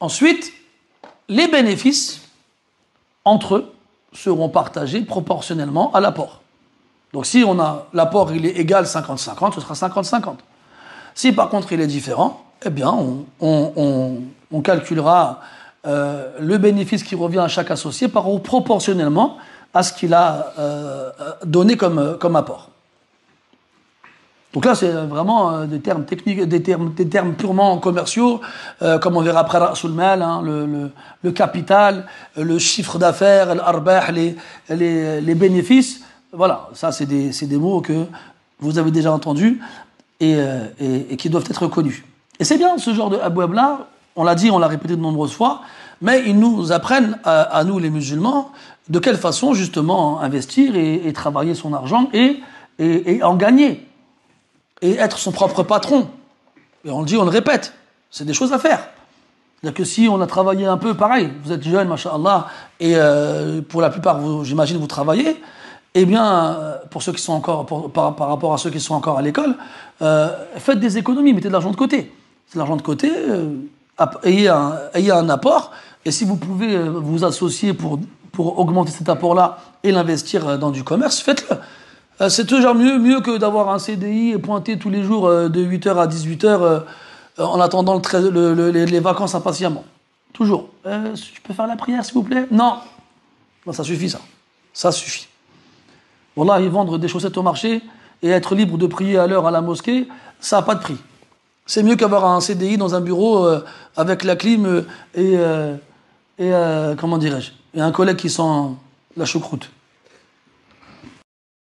Ensuite, les bénéfices entre eux seront partagés proportionnellement à l'apport. Donc si on a l'apport il est égal 50-50, ce sera 50-50. Si par contre il est différent, eh bien on, calculera euh, le bénéfice qui revient à chaque associé par proportionnellement à ce qu'il a euh, euh, donné comme apport. Donc là, c'est vraiment euh, des termes techniques, des termes, des termes purement commerciaux, euh, comme on verra après Rasul hein, le, le, le, capital, euh, le chiffre d'affaires, l'arbah, les, les, les, bénéfices. Voilà, ça, c'est des, des, mots que vous avez déjà entendus et, et, qui doivent être connus. Et c'est bien ce genre de abouabla, on l'a dit, on l'a répété de nombreuses fois, mais ils nous apprennent à, nous, les musulmans, de quelle façon justement investir et, et travailler son argent et, et en gagner et être son propre patron. Et on le dit, on le répète, c'est des choses à faire. C'est-à-dire que si on a travaillé un peu, pareil, vous êtes jeune, machallah, et euh, pour la plupart, j'imagine, vous travaillez, eh bien, euh, pour ceux qui sont encore, par, par, rapport à ceux qui sont encore à l'école, euh, faites des économies, mettez de l'argent de côté. C'est de l'argent de côté, ayez, un, un, apport, et si vous pouvez vous associer pour, pour augmenter cet apport-là et l'investir dans du commerce, faites-le. Euh, c'est toujours mieux, mieux que d'avoir un CDI et pointer tous les jours euh, de 8h à 18h euh, en attendant les, vacances impatiemment. Toujours. Euh, tu peux faire la prière, s'il vous plaît Non. ça suffit, ça. Ça suffit. Voilà, y vendre des chaussettes au marché et être libre de prier à l'heure à la mosquée, ça n'a pas de prix. C'est mieux qu'avoir un CDI dans un bureau avec la clim et, et comment dirais-je, et un collègue qui sent la choucroute.